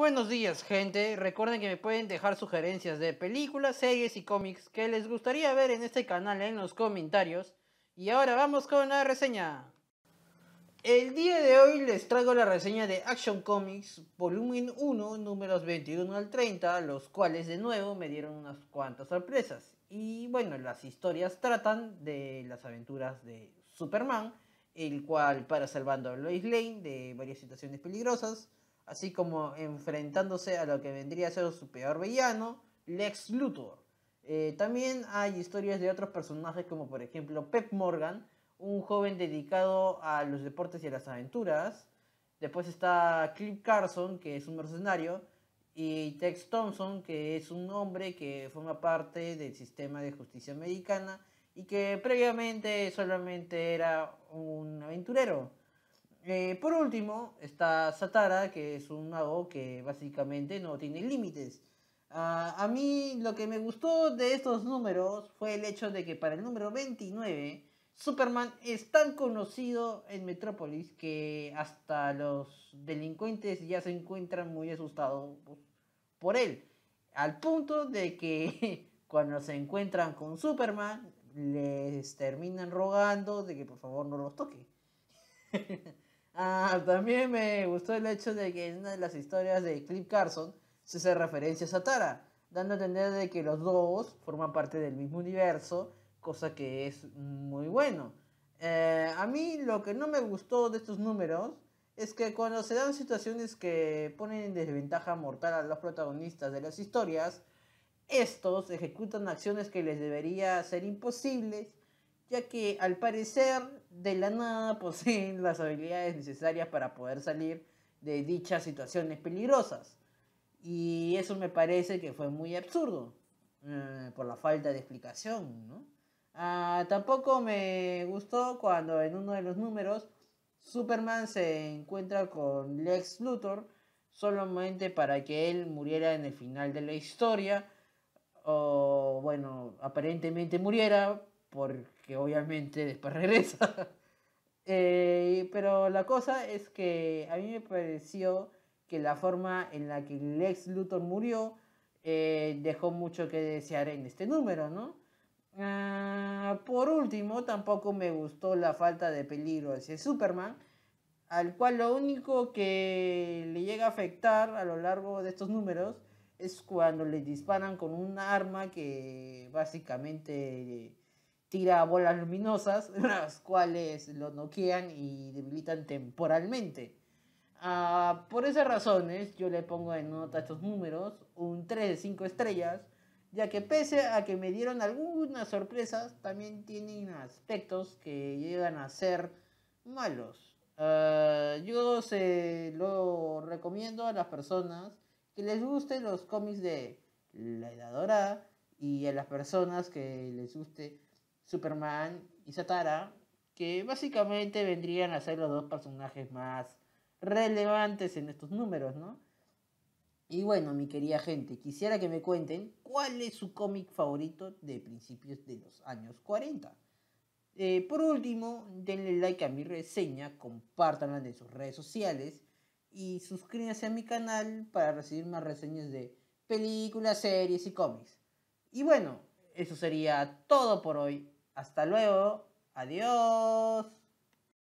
Buenos días gente, recuerden que me pueden dejar sugerencias de películas, series y cómics que les gustaría ver en este canal en los comentarios. Y ahora vamos con la reseña. El día de hoy les traigo la reseña de Action Comics volumen 1 números 21 al 30, los cuales de nuevo me dieron unas cuantas sorpresas. Y bueno, las historias tratan de las aventuras de Superman, el cual para salvando a Lois Lane de varias situaciones peligrosas, así como enfrentándose a lo que vendría a ser su peor villano, Lex Luthor. Eh, también hay historias de otros personajes como por ejemplo Pep Morgan, un joven dedicado a los deportes y a las aventuras. Después está Cliff Carson, que es un mercenario, y Tex Thompson, que es un hombre que forma parte del sistema de justicia americana y que previamente solamente era un aventurero. Eh, por último, está Satara, que es un mago que básicamente no tiene límites. Ah, a mí lo que me gustó de estos números fue el hecho de que para el número 29, Superman es tan conocido en Metrópolis que hasta los delincuentes ya se encuentran muy asustados por él. Al punto de que cuando se encuentran con Superman, les terminan rogando de que por favor no los toque. Ah, también me gustó el hecho de que en una de las historias de Cliff Carson se hace referencia a Tara, dando a entender de que los dos forman parte del mismo universo, cosa que es muy bueno. Eh, a mí lo que no me gustó de estos números es que cuando se dan situaciones que ponen en desventaja mortal a los protagonistas de las historias, estos ejecutan acciones que les debería ser imposibles ya que al parecer de la nada poseen las habilidades necesarias para poder salir de dichas situaciones peligrosas. Y eso me parece que fue muy absurdo, eh, por la falta de explicación, ah, tampoco me gustó cuando en uno de los números Superman se encuentra con Lex Luthor solamente para que él muriera en el final de la historia, o bueno, aparentemente muriera porque obviamente después regresa. Eh, pero la cosa es que a mí me pareció que la forma en la que Lex Luthor murió eh, dejó mucho que desear en este número, ¿no? Ah, por último, tampoco me gustó la falta de peligro de Superman, al cual lo único que le llega a afectar a lo largo de estos números es cuando le disparan con un arma que básicamente tira bolas luminosas, las cuales lo noquean y debilitan temporalmente. Ah, por esas razones, yo le pongo en nota estos números un 3 de 5 estrellas, ya que pese a que me dieron algunas sorpresas, también tienen aspectos que llegan a ser malos. Ah, yo se lo recomiendo a las personas que les gusten los cómics de La Edad y a las personas que les guste Superman y Satara, que básicamente vendrían a ser los dos personajes más relevantes en estos números, ¿no? Y bueno, mi querida gente, quisiera que me cuenten cuál es su cómic favorito de principios de los años 40. Eh, por último, denle like a mi reseña, compártanla en sus redes sociales y suscríbanse a mi canal para recibir más reseñas de películas, series y cómics. Y bueno, eso sería todo por hoy. Hasta luego. Adiós.